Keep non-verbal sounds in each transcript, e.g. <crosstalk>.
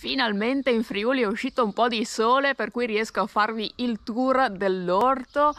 Finalmente in Friuli è uscito un po' di sole per cui riesco a farvi il tour dell'orto.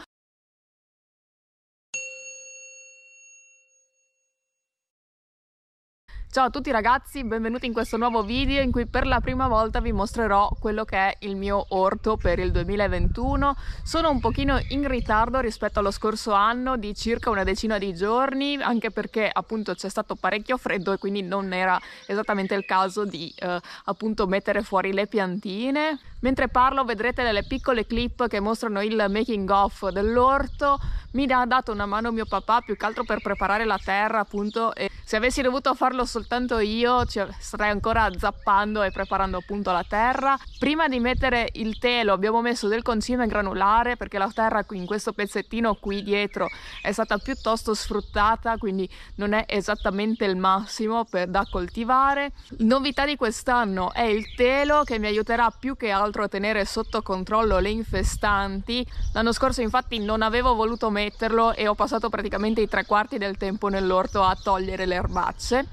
Ciao a tutti ragazzi, benvenuti in questo nuovo video in cui per la prima volta vi mostrerò quello che è il mio orto per il 2021. Sono un pochino in ritardo rispetto allo scorso anno di circa una decina di giorni, anche perché appunto c'è stato parecchio freddo e quindi non era esattamente il caso di eh, appunto mettere fuori le piantine. Mentre parlo vedrete delle piccole clip che mostrano il making of dell'orto. Mi ha dato una mano mio papà più che altro per preparare la terra appunto e se avessi dovuto farlo soltanto io, cioè, starei ancora zappando e preparando appunto la terra. Prima di mettere il telo abbiamo messo del concime granulare perché la terra qui in questo pezzettino qui dietro è stata piuttosto sfruttata, quindi non è esattamente il massimo per, da coltivare. Novità di quest'anno è il telo che mi aiuterà più che altro a tenere sotto controllo le infestanti. L'anno scorso infatti non avevo voluto metterlo e ho passato praticamente i tre quarti del tempo nell'orto a togliere le erbacee.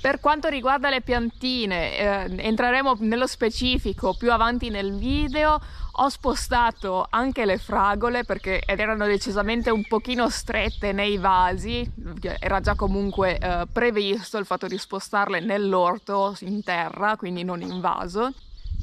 Per quanto riguarda le piantine, eh, entreremo nello specifico più avanti nel video, ho spostato anche le fragole perché erano decisamente un pochino strette nei vasi, era già comunque eh, previsto il fatto di spostarle nell'orto in terra, quindi non in vaso.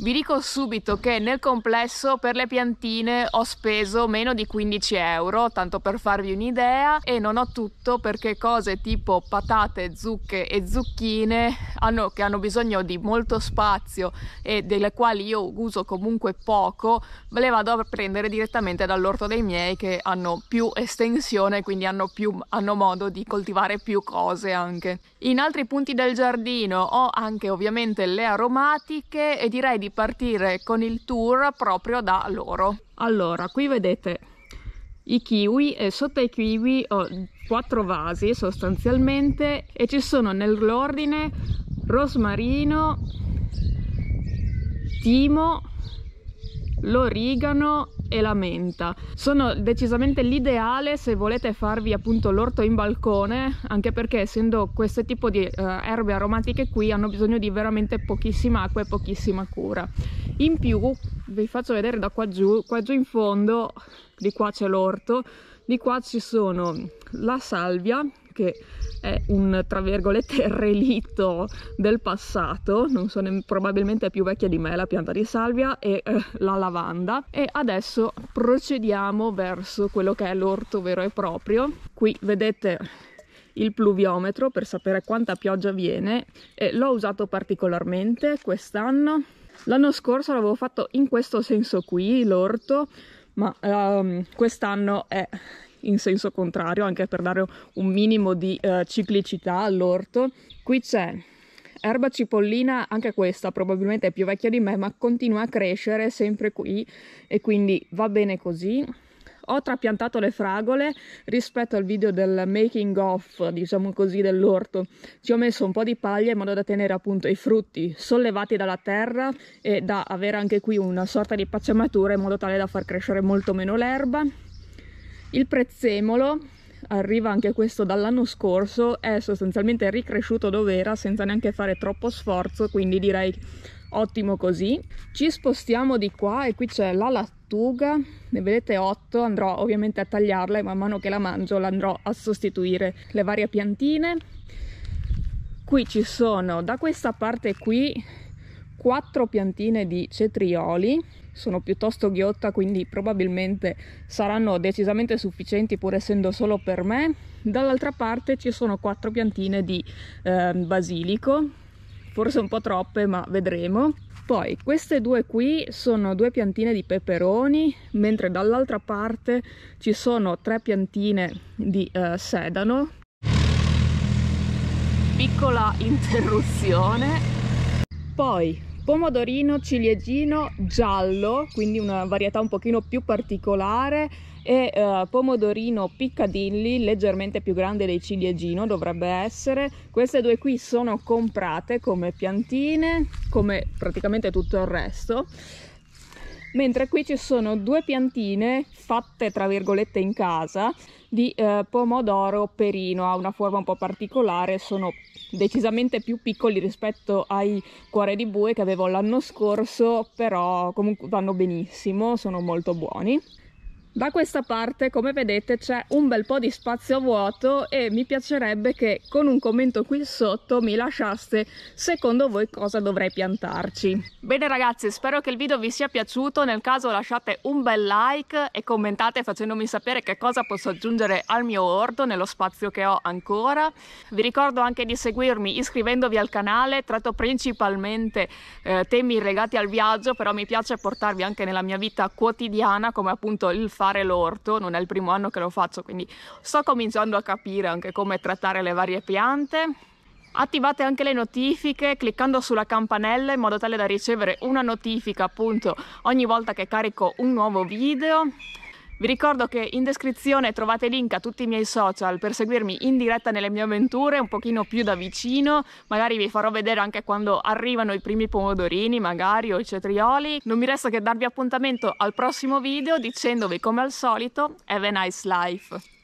Vi dico subito che nel complesso per le piantine ho speso meno di 15 euro, tanto per farvi un'idea, e non ho tutto perché cose tipo patate, zucche e zucchine hanno, che hanno bisogno di molto spazio e delle quali io uso comunque poco, le vado a prendere direttamente dall'orto dei miei che hanno più estensione, quindi hanno, più, hanno modo di coltivare più cose anche. In altri punti del giardino ho anche ovviamente le aromatiche e direi di partire con il tour proprio da loro. Allora, qui vedete i kiwi e sotto ai kiwi ho quattro vasi sostanzialmente e ci sono nell'ordine rosmarino, timo, l'origano e la menta. Sono decisamente l'ideale se volete farvi appunto l'orto in balcone, anche perché essendo questo tipo di eh, erbe aromatiche qui hanno bisogno di veramente pochissima acqua e pochissima cura. In più vi faccio vedere da qua giù, qua giù in fondo, di qua c'è l'orto, di qua ci sono la salvia che è un, tra virgolette, <laughs> relitto del passato, so, ne- probabilmente è più vecchia di me la pianta di salvia e eh, la lavanda. E adesso procediamo verso quello che è l'orto vero e proprio. Qui vedete il pluviometro per sapere quanta pioggia viene e l'ho usato particolarmente quest'anno. L'anno scorso l'avevo fatto in questo senso qui, l'orto, ma um, quest'anno è in senso contrario, anche per dare un minimo di eh, ciclicità all'orto. Qui c'è Erba cipollina, anche questa probabilmente è più vecchia di me, ma continua a crescere sempre qui e quindi va bene così. Ho trapiantato le fragole rispetto al video del making off, diciamo così, dell'orto. Ci ho messo un po' di paglia in modo da tenere appunto i frutti sollevati dalla terra e da avere anche qui una sorta di pacciamatura in modo tale da far crescere molto meno l'erba il prezzemolo, arriva anche questo dall'anno scorso, è sostanzialmente ricresciuto dove era senza neanche fare troppo sforzo, quindi direi ottimo così. Ci spostiamo di qua e qui c'è la lattuga, ne vedete 8, andrò ovviamente a tagliarla e man mano che la mangio l'andrò a sostituire le varie piantine. Qui ci sono, da questa parte qui, 4 piantine di cetrioli sono piuttosto ghiotta quindi probabilmente saranno decisamente sufficienti pur essendo solo per me dall'altra parte ci sono quattro piantine di eh, basilico forse un po' troppe ma vedremo poi queste due qui sono due piantine di peperoni mentre dall'altra parte ci sono tre piantine di eh, sedano piccola interruzione poi pomodorino ciliegino giallo, quindi una varietà un pochino più particolare e eh, pomodorino piccadilli leggermente più grande dei ciliegino dovrebbe essere queste due qui sono comprate come piantine come praticamente tutto il resto mentre qui ci sono due piantine fatte tra virgolette in casa di eh, pomodoro perino ha una forma un po' particolare sono decisamente più piccoli rispetto ai cuore di bue che avevo l'anno scorso, però comunque vanno benissimo, sono molto buoni da questa parte come vedete c'è un bel po' di spazio vuoto e mi piacerebbe che con un commento qui sotto mi lasciaste secondo voi cosa dovrei piantarci bene ragazzi spero che il video vi sia piaciuto nel caso lasciate un bel like e commentate facendomi sapere che cosa posso aggiungere al mio orto nello spazio che ho ancora vi ricordo anche di seguirmi iscrivendovi al canale tratto principalmente eh, temi legati al viaggio però mi piace portarvi anche nella mia vita quotidiana come appunto il fatto fare l'orto, non è il primo anno che lo faccio, quindi sto cominciando a capire anche come trattare le varie piante. Attivate anche le notifiche cliccando sulla campanella in modo tale da ricevere una notifica appunto ogni volta che carico un nuovo video vi ricordo che in descrizione trovate link a tutti i miei social per seguirmi in diretta nelle mie avventure, un pochino più da vicino, magari vi farò vedere anche quando arrivano i primi pomodorini magari o i cetrioli. Non mi resta che darvi appuntamento al prossimo video dicendovi come al solito have a nice life!